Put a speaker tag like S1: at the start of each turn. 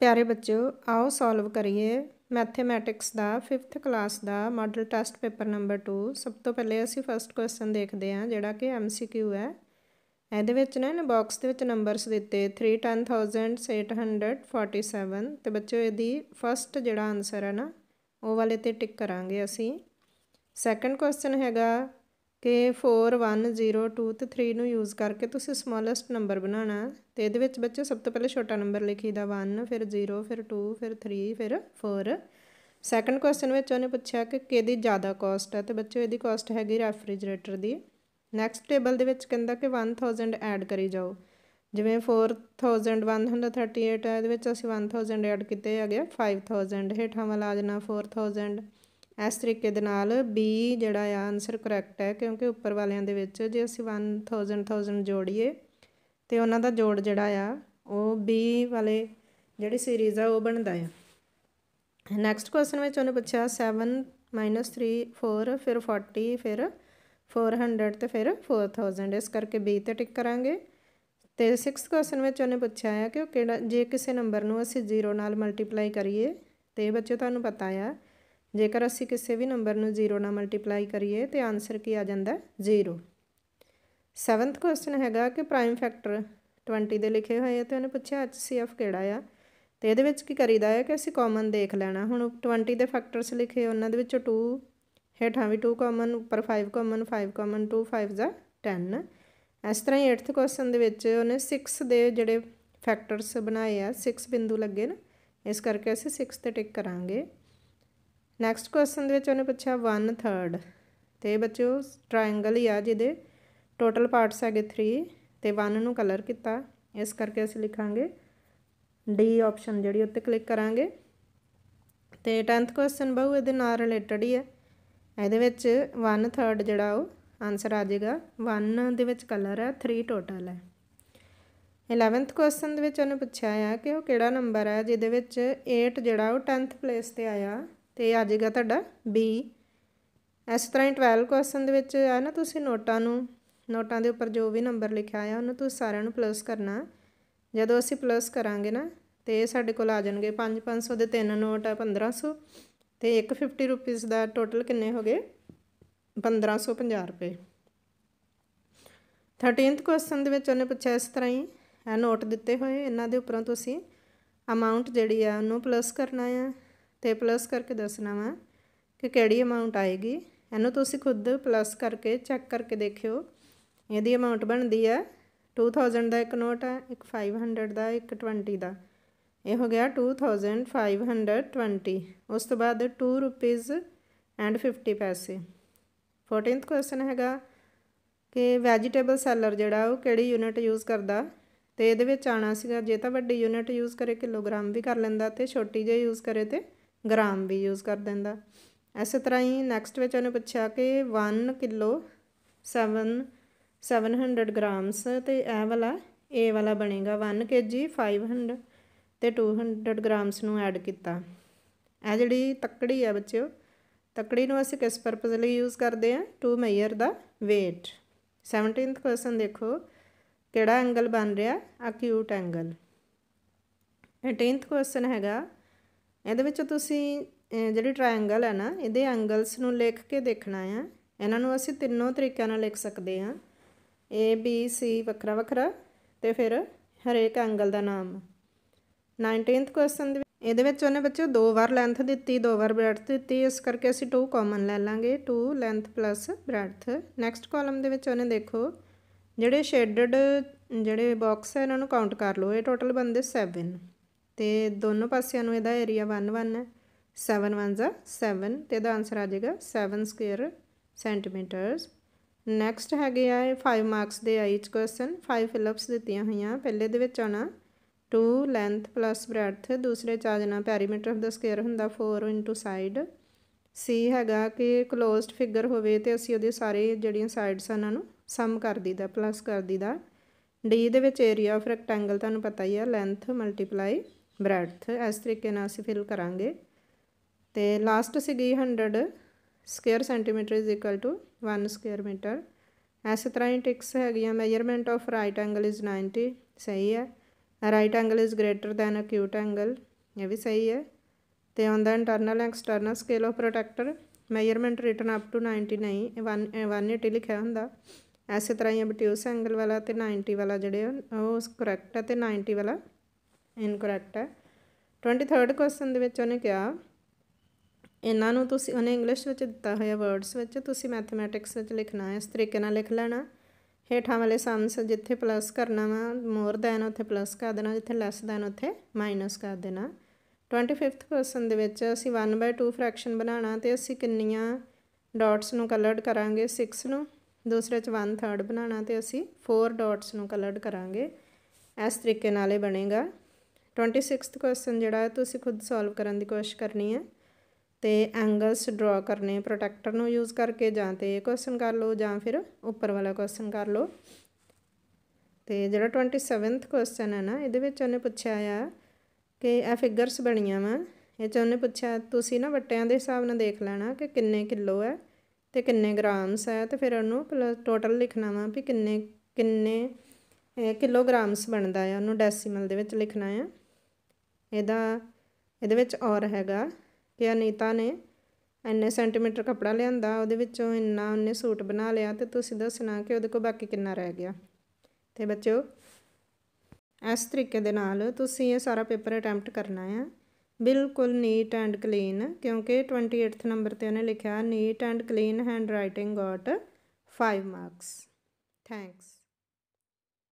S1: ਪਿਆਰੇ ਬੱਚਿਓ ਆਓ ਸੋਲਵ ਕਰੀਏ ਮੈਥਮੈਟਿਕਸ ਦਾ 5th ਕਲਾਸ ਦਾ ਮਾਡਲ ਟੈਸਟ ਪੇਪਰ ਨੰਬਰ 2 ਸਭ ਤੋਂ ਪਹਿਲੇ ਅਸੀਂ ਫਰਸਟ ਕੁਐਸਚਨ ਦੇਖਦੇ ਹਾਂ ਜਿਹੜਾ ਕਿ ਐਮਸੀਕਿਊ ਹੈ ਇਹਦੇ ਵਿੱਚ ਨਾ ਇਹਨਾਂ ਬਾਕਸ ਦੇ ਵਿੱਚ ਨੰਬਰਸ ਦਿੱਤੇ 310847 ਤੇ ਬੱਚਿਓ ਇਹਦੀ ਫਰਸਟ ਜਿਹੜਾ ਆਨਸਰ ਹੈ ਨਾ ਉਹ ਵਾਲੇ ਤੇ ਟਿਕ ਕਰਾਂਗੇ ਅਸੀਂ ਸੈਕੰਡ ਕੁਐਸਚਨ ਹੈਗਾ ਕਿ 41023 ਨੂੰ ਯੂਜ਼ ਕਰਕੇ ਤੁਸੀਂ ਸਮਾਲੈਸਟ ਨੰਬਰ ਬਣਾਉਣਾ ਤੇ ਇਹਦੇ ਵਿੱਚ ਬੱਚੇ ਸਭ ਤੋਂ ਪਹਿਲੇ ਛੋਟਾ ਨੰਬਰ ਲਿਖੀਦਾ 1 ਫਿਰ 0 ਫਿਰ 2 ਫਿਰ 3 ਫਿਰ 4 ਸੈਕੰਡ ਕੁਐਸਚਨ ਵਿੱਚ ਉਹਨੇ ਪੁੱਛਿਆ ਕਿ ਕਿਹਦੀ ਜ਼ਿਆਦਾ ਕਾਸਟ ਹੈ ਤੇ ਬੱਚੇ ਇਹਦੀ ਕਾਸਟ ਹੈਗੀ ਰੈਫਰਿਜਰੇਟਰ ਦੀ ਨੈਕਸਟ ਟੇਬਲ ਦੇ ਵਿੱਚ ਕਹਿੰਦਾ ਕਿ 1000 ਐਡ ਕਰੀ ਜਾਓ ਜਿਵੇਂ 4138 ਹੈ ਇਹਦੇ ਵਿੱਚ ਅਸੀਂ 1000 ਐਡ ਕੀਤੇ ਆ ਗਿਆ 5000 ਹੇਠਾਂ ਵਾਲਾ ਆ ਜਾਣਾ 4000 ਇਸ ਤਰੀਕੇ ਦੇ ਨਾਲ ਬੀ ਜਿਹੜਾ ਆ ਆਨਸਰ ਕਰੈਕਟ ਹੈ ਕਿਉਂਕਿ ਉੱਪਰ ਵਾਲਿਆਂ ਦੇ ਵਿੱਚ ਜੇ ਅਸੀਂ 1000 1000 ਜੋੜੀਏ ਤੇ ਉਹਨਾਂ ਦਾ ਜੋੜ ਜਿਹੜਾ ਆ ਉਹ ਬੀ ਵਾਲੇ ਜਿਹੜੀ ਸੀਰੀਜ਼ ਆ ਉਹ ਬਣਦਾ ਆ ਨੈਕਸਟ ਕੁਐਸਚਨ ਵਿੱਚ ਉਹਨੇ ਪੁੱਛਿਆ 7 3 4 ਫਿਰ 40 ਫਿਰ 400 ਤੇ ਫਿਰ 4000 ਇਸ ਕਰਕੇ ਬੀ ਤੇ ਟਿਕ ਕਰਾਂਗੇ ਤੇ 6th ਕੁਐਸਚਨ ਵਿੱਚ ਉਹਨੇ ਪੁੱਛਿਆ ਹੈ ਕਿ ਉਹ ਕਿਹੜਾ ਜੇ ਕਿਸੇ ਨੰਬਰ ਨੂੰ ਅਸੀਂ 0 ਨਾਲ ਮਲਟੀਪਲਾਈ ਕਰੀਏ ਤੇ ਬੱਚੇ ਤੁਹਾਨੂੰ ਪਤਾ ਆ ਜੇਕਰ ਅਸੀਂ ਕਿਸੇ ਵੀ ਨੰਬਰ ਨੂੰ 0 ਨਾਲ ਮਲਟੀਪਲਾਈ ਕਰੀਏ ਤੇ ਆਨਸਰ ਕੀ ਆ ਜਾਂਦਾ ਹੈ 0 7th ਕੁਐਸਚਨ ਹੈਗਾ ਕਿ ਪ੍ਰਾਈਮ ਫੈਕਟਰ 20 ਦੇ ਲਿਖੇ ਹੋਏ ਆ ਤੇ ਉਹਨੇ ਪੁੱਛਿਆ HCF ਕਿਹੜਾ ਆ ਤੇ ਇਹਦੇ ਵਿੱਚ ਕੀ ਕਰੀਦਾ ਹੈ ਕਿ ਅਸੀਂ ਕਾਮਨ ਦੇਖ ਲੈਣਾ ਹੁਣ 20 ਦੇ ਫੈਕਟਰਸ ਲਿਖੇ ਉਹਨਾਂ ਦੇ ਵਿੱਚੋਂ 2 ਹੇਠਾਂ ਵੀ 2 ਕਾਮਨ ਉੱਪਰ 5 ਕਾਮਨ 5 ਕਾਮਨ 2 5 ਦਾ 10 ਇਸ ਤਰ੍ਹਾਂ ਹੀ 8th ਕੁਐਸਚਨ ਦੇ ਵਿੱਚ ਉਹਨੇ 6 ਦੇ ਜਿਹੜੇ ਫੈਕਟਰਸ ਬਣਾਏ ਆ 6 ਬਿੰਦੂ ਲੱਗੇ ਨਾ ਇਸ ਕਰਕੇ ਅਸੀਂ 6 ਤੇ ਟਿਕ ਕਰਾਂਗੇ ਨੈਕਸਟ ਕੁਐਸਚਨ ਦੇ ਵਿੱਚ ਉਹਨੇ ਪੁੱਛਿਆ 1/3 ਤੇ ਬੱਚਿਓ ਟ੍ਰਾਇੰਗਲ ਹੀ ਆ ਜਿਹਦੇ ਟੋਟਲ ਪਾਰਟਸ ਹੈਗੇ 3 ਤੇ 1 ਨੂੰ ਕਲਰ ਕੀਤਾ ਇਸ ਕਰਕੇ ਅਸੀਂ ਲਿਖਾਂਗੇ ਡੀ ਆਪਸ਼ਨ ਜਿਹੜੀ ਉੱਤੇ ਕਲਿੱਕ ਕਰਾਂਗੇ ਤੇ 10th ਕੁਐਸਚਨ ਬਹੁ ਇਹਦੇ ਨਾਲ ਰਿਲੇਟਡ ਹੀ ਹੈ ਇਹਦੇ ਵਿੱਚ 1/3 ਜਿਹੜਾ ਉਹ ਆਨਸਰ ਆ ਜਾਏਗਾ 1 ਦੇ ਵਿੱਚ ਕਲਰ ਹੈ 3 ਟੋਟਲ ਹੈ 11th ਕੁਐਸਚਨ ਦੇ ਵਿੱਚ ਉਹਨੇ ਪੁੱਛਿਆ ਆ ਕਿ ਉਹ ਕਿਹੜਾ ਨੰਬਰ ਹੈ ਜਿਹਦੇ ਵਿੱਚ 8 ਜਿਹੜਾ ਉਹ 10th ਪਲੇਸ ਤੇ ਆਇਆ ਤੇ ਆ ਜਾਏਗਾ ਤੁਹਾਡਾ ਬੀ ਇਸ ਤਰ੍ਹਾਂ ਹੀ 12 ਕੁਐਸਚਨ ਦੇ ਵਿੱਚ ਆ ਨਾ ਤੁਸੀਂ ਨੋਟਾਂ ਨੂੰ ਨੋਟਾਂ ਦੇ ਉੱਪਰ ਜੋ ਵੀ ਨੰਬਰ ਲਿਖਿਆ ਆ ਉਹਨੂੰ ਤੁਸੀਂ ਸਾਰਿਆਂ ਨੂੰ ਪਲੱਸ ਕਰਨਾ ਜਦੋਂ ਅਸੀਂ ਪਲੱਸ ਕਰਾਂਗੇ ਨਾ ਤੇ ਸਾਡੇ ਕੋਲ ਆ ਜਾਣਗੇ 5 500 ਦੇ ਤਿੰਨ ਨੋਟ ਆ 1500 ਤੇ 150 ਰੁਪਏ ਦਾ ਟੋਟਲ ਕਿੰਨੇ ਹੋ ਗਏ 1550 ਰੁਪਏ 13th ਕੁਐਸਚਨ ਦੇ ਵਿੱਚ ਉਹਨੇ ਪੁੱਛਿਆ ਇਸ ਤਰ੍ਹਾਂ ਹੀ ਇਹ ਨੋਟ ਦਿੱਤੇ ਹੋਏ ਇਹਨਾਂ ਦੇ ਉੱਪਰੋਂ ਤੁਸੀਂ ਅਮਾਉਂਟ ਜਿਹੜੀ ਆ ਉਹਨੂੰ ਪਲੱਸ ਕਰਨਾ ਆ ਤੇ ਪਲੱਸ ਕਰਕੇ ਦੱਸਣਾ ਵਾ ਕਿ ਕਿਹੜੀ ਅਮਾਉਂਟ ਆਏਗੀ ਇਹਨੂੰ ਤੁਸੀਂ ਖੁਦ ਪਲੱਸ ਕਰਕੇ ਚੈੱਕ ਕਰਕੇ ਦੇਖਿਓ ਇਹਦੀ ਅਮਾਉਂਟ ਬਣਦੀ ਹੈ 2000 ਦਾ ਇੱਕ ਨੋਟ ਹੈ ਇੱਕ 500 ਦਾ ਇੱਕ 20 ਦਾ ਇਹ ਹੋ ਗਿਆ 2520 ਉਸ ਤੋਂ ਬਾਅਦ 2 ਰੁਪੀਸ ਐਂਡ 50 ਪੈਸੇ 14th ਕੁਐਸਚਨ ਹੈਗਾ ਕਿ ਵੈਜੀਟੇਬਲ ਸੈਲਰ ਜਿਹੜਾ ਉਹ ਕਿਹੜੀ ਯੂਨਿਟ ਯੂਜ਼ ਕਰਦਾ ਤੇ ਇਹਦੇ ਵਿੱਚ ਆਣਾ ਸੀਗਾ ਜੇ ਤਾਂ ਵੱਡੀ ਯੂਨਿਟ ਯੂਜ਼ ਕਰੇ ਕਿਲੋਗ੍ਰਾਮ ਵੀ ਕਰ ਲੈਂਦਾ ਤੇ ਛੋਟੀ ਜੇ ਯੂਜ਼ ਕਰੇ ਤੇ ਗ੍ਰਾਮ ਵੀ ਯੂਜ਼ ਕਰ ਦਿੰਦਾ ਐਸੇ ਤਰ੍ਹਾਂ ਹੀ ਨੈਕਸਟ ਵਿੱਚ ਉਹਨੇ ਪੁੱਛਿਆ ਕਿ 1 ਕਿਲੋ 7 700 ਗ੍ਰਾਮਸ ਤੇ ਇਹ ਵਾਲਾ ਇਹ ਵਾਲਾ ਬਣੇਗਾ 1 ਕੇਜੀ 500 ਤੇ 200 ਗ੍ਰਾਮਸ ਨੂੰ ਐਡ ਕੀਤਾ ਇਹ ਜਿਹੜੀ ਤੱਕੜੀ ਆ ਬੱਚਿਓ ਤੱਕੜੀ ਨੂੰ ਅਸੀਂ ਕਿਸ ਪਰਪਸ ਲਈ ਯੂਜ਼ ਕਰਦੇ ਆ ਟੂ ਮੈਜਰ ਦਾ weight 17th ਕੁਐਸਚਨ ਦੇਖੋ ਕਿਹੜਾ ਐਂਗਲ ਬਣ ਰਿਹਾ ਅਕਿਊਟ ਐਂਗਲ 18th ਕੁਐਸਚਨ ਹੈਗਾ ਇਹਦੇ ਵਿੱਚ ਤੁਸੀਂ ਜਿਹੜੀ ਟ੍ਰਾਇੰਗਲ ਹੈ ਨਾ ਇਹਦੇ ਐਂਗਲਸ ਨੂੰ ਲਿਖ ਕੇ ਦੇਖਣਾ ਆ ਇਹਨਾਂ ਨੂੰ ਅਸੀਂ ਤਿੰਨੋਂ ਤਰੀਕਿਆਂ ਨਾਲ ਲਿਖ ਸਕਦੇ ਹਾਂ ਏ ਬੀ ਸੀ ਵੱਖਰਾ ਵੱਖਰਾ ਤੇ ਫਿਰ ਹਰੇਕ ਐਂਗਲ ਦਾ ਨਾਮ 19th ਕੁਐਸਚਨ ਦੇ ਇਹਦੇ ਵਿੱਚ ਉਹਨੇ ਬੱਚਿਓ ਦੋ ਵਾਰ ਲੈਂਥ ਦਿੱਤੀ ਦੋ ਵਾਰ ਬ੍ਰੈਡਥ ਦਿੱਤੀ ਇਸ ਕਰਕੇ ਅਸੀਂ 2 ਕਾਮਨ ਲੈ ਲਾਂਗੇ 2 length plus breadth next column ਦੇ ਵਿੱਚ ਉਹਨੇ ਦੇਖੋ ਜਿਹੜੇ ਸ਼ੇਡਡ ਜਿਹੜੇ ਬਾਕਸ ਹੈ ਇਹਨਾਂ ਨੂੰ ਕਾਊਂਟ ਕਰ ਲਓ ਇਹ ਟੋਟਲ ਬੰਦੇ 7 ਤੇ ਦੋਨੋਂ ਪਾਸਿਆਂ ਨੂੰ ਇਹਦਾ ਏਰੀਆ 1 1 ਹੈ 7 1 7 ਤੇ ਇਹਦਾ ਆਨਸਰ ਆ ਜਾਏਗਾ 7 ਸਕੁਅਰ ਸੈਂਟੀਮੀਟਰਸ ਨੈਕਸਟ ਹੈਗੇ ਆ ਇਹ 5 ਮਾਰਕਸ ਦੇ ਆਈਚ ਕੁਐਸਚਨ 5 ਫਿਲਪਸ ਦਿੱਤੀਆਂ ਹੋਈਆਂ ਪਹਿਲੇ ਦੇ ਵਿੱਚ ਆਣਾ 2 ਲੈਂਥ ਪਲੱਸ ਬ੍ਰੈਡਥ ਦੂਸਰੇ ਚਾਹ ਜਨਾ ਪੈਰੀਮੀਟਰ ਆਫ ਦਾ ਸਕੁਅਰ ਹੁੰਦਾ 4 ਇਨਟੂ ਸਾਈਡ ਸੀ ਹੈਗਾ ਕਿ ক্লোਜ਼ਡ ਫਿਗਰ ਹੋਵੇ ਤੇ ਅਸੀਂ ਉਹਦੇ ਸਾਰੇ ਜਿਹੜੀਆਂ ਸਾਈਡਸ ਉਹਨਾਂ ਨੂੰ ਸਮ ਕਰ ਦਈਦਾ ਪਲੱਸ ਕਰ ਦਈਦਾ ਡੀ ਦੇ ਵਿੱਚ ਏਰੀਆ ਆਫ ਰੈਕਟੈਂਗਲ ਤੁਹਾਨੂੰ ਪਤਾ ਹੀ ਆ ਲੈਂਥ ਮਲਟੀਪਲਾਈ ਬ੍ਰੈਡਥ ਇਸ ਤਰੀਕੇ ਨਾਲ ਅਸੀਂ ਫਿਲ ਕਰਾਂਗੇ ਤੇ ਲਾਸਟ ਸੀਗੀ 100 square centimetre is equal to 1 square metre ਐਸੇ ਤਰ੍ਹਾਂ ਹੀ ਟਿਕਸ ਹੈਗੀਆਂ measurement of right angle is 90 ਸਹੀ ਹੈ right angle is greater than acute angle ਇਹ ਵੀ ਸਹੀ ਹੈ ਤੇ ਔਨ ਦਾ internal external scale of protractor measurement written up to 90 ਨਹੀਂ 180 ਲਿਖਿਆ ਹੁੰਦਾ ਐਸੇ ਤਰ੍ਹਾਂ ਹੀ ਬਟਿਊਸ ਐਂਗਲ ਵਾਲਾ ਤੇ 90 ਵਾਲਾ ਜਿਹੜੇ ਉਹ ਕਰੈਕਟ ਹੈ ਤੇ 90 ਵਾਲਾ ਇਨਕਰੈਕਟ ਹੈ 23rd ਕੁਐਸਚਨ ਦੇ ਵਿੱਚ ਉਹਨੇ ਕਿਹਾ ਇਹਨਾਂ ਨੂੰ ਤੁਸੀਂ ਉਹਨੇ ਇੰਗਲਿਸ਼ ਵਿੱਚ ਦਿੱਤਾ ਹੋਇਆ ਵਰਡਸ ਵਿੱਚ ਤੁਸੀਂ ਮੈਥਮੈਟਿਕਸ ਵਿੱਚ ਲਿਖਣਾ ਹੈ ਇਸ ਤਰੀਕੇ ਨਾਲ ਲਿਖ ਲੈਣਾ ਹੇਠਾਂ ਵਾਲੇ ਸਮਸ ਜਿੱਥੇ ਪਲੱਸ ਕਰਨਾ ਵਾ ਮੋਰ ਦੈਨ ਉੱਥੇ ਪਲੱਸ ਕਰ ਦੇਣਾ ਜਿੱਥੇ ਲੈਸ ਦੈਨ ਉੱਥੇ ਮਾਈਨਸ ਕਰ ਦੇਣਾ 25th ਕੁਐਸਚਨ ਦੇ ਵਿੱਚ ਅਸੀਂ 1/2 ਫ੍ਰੈਕਸ਼ਨ ਬਣਾਉਣਾ ਤੇ ਅਸੀਂ ਕਿੰਨੀਆਂ ਡਾਟਸ ਨੂੰ ਕਲਰਡ ਕਰਾਂਗੇ 6 ਨੂੰ ਦੂਸਰੇ ਚ 1/3 ਬਣਾਉਣਾ ਤੇ ਅਸੀਂ 4 ਡਾਟਸ ਨੂੰ ਕਲਰਡ ਕਰਾਂਗੇ ਇਸ ਤਰੀਕੇ ਨਾਲ ਇਹ ਬਣੇਗਾ 26th ਕੁਐਸਚਨ ਜਿਹੜਾ ਹੈ ਤੁਸੀਂ ਖੁਦ ਸੋਲਵ ਕਰਨ ਦੀ ਕੋਸ਼ਿਸ਼ ਕਰਨੀ ਹੈ ਤੇ ਐਂਗਲਸ ਡਰਾ ਕਰਨੇ ਪ੍ਰੋਟੈਕਟਰ ਨੂੰ ਯੂਜ਼ ਕਰਕੇ ਜਾਂ ਤੇ ਇਹ ਕੁਐਸਚਨ ਕਰ ਲਓ ਜਾਂ ਫਿਰ ਉੱਪਰ ਵਾਲਾ ਕੁਐਸਚਨ ਕਰ ਲਓ ਤੇ ਜਿਹੜਾ 27th ਕੁਐਸਚਨ ਹੈ ਨਾ ਇਹਦੇ ਵਿੱਚ ਉਹਨੇ ਪੁੱਛਿਆ ਆ ਕਿ ਇਹ ਫਿਗਰਸ ਬਣੀਆਂ ਵਾ ਇਹ ਚ ਉਹਨੇ ਪੁੱਛਿਆ ਤੁਸੀਂ ਨਾ ਵੱਟਿਆਂ ਦੇ ਹਿਸਾਬ ਨਾਲ ਦੇਖ ਲੈਣਾ ਕਿ ਕਿੰਨੇ ਕਿਲੋ ਹੈ ਤੇ ਕਿੰਨੇ ਗ੍ਰਾਮਸ ਹੈ ਤੇ ਫਿਰ ਉਹਨੂੰ ਟੋਟਲ ਲਿਖਣਾ ਵਾ ਵੀ ਕਿੰਨੇ ਕਿੰਨੇ ਕਿਲੋਗ੍ਰਾਮਸ ਬਣਦਾ ਹੈ ਉਹਨੂੰ ਡੈਸੀਮਲ ਦੇ ਵਿੱਚ ਲਿਖਣਾ ਹੈ ਇਹਦਾ ਇਹਦੇ ਵਿੱਚ ਔਰ ਹੈਗਾ ਕਿ ਅਨੀਤਾ ਨੇ ਇੰਨੇ ਸੈਂਟੀਮੀਟਰ ਕੱਪੜਾ ਲਿਆਂਦਾ ਉਹਦੇ ਵਿੱਚੋਂ ਇੰਨਾ ਉਹਨੇ ਸੂਟ ਬਣਾ ਲਿਆ ਤੇ ਤੁਸੀਂ ਦੱਸਣਾ ਕਿ ਉਹਦੇ ਕੋਲ ਬਾਕੀ ਕਿੰਨਾ ਰਹਿ ਗਿਆ ਤੇ ਬੱਚਿਓ ਇਸ ਤਰੀਕੇ ਦੇ ਨਾਲ ਤੁਸੀਂ ਇਹ ਸਾਰਾ ਪੇਪਰ ਅਟੈਂਪਟ ਕਰਨਾ ਹੈ ਬਿਲਕੁਲ ਨੀਟ ਐਂਡ ਕਲੀਨ ਕਿਉਂਕਿ 28th ਨੰਬਰ ਤੇ ਉਹਨੇ ਲਿਖਿਆ neat and clean handwriting got 5 marks thanks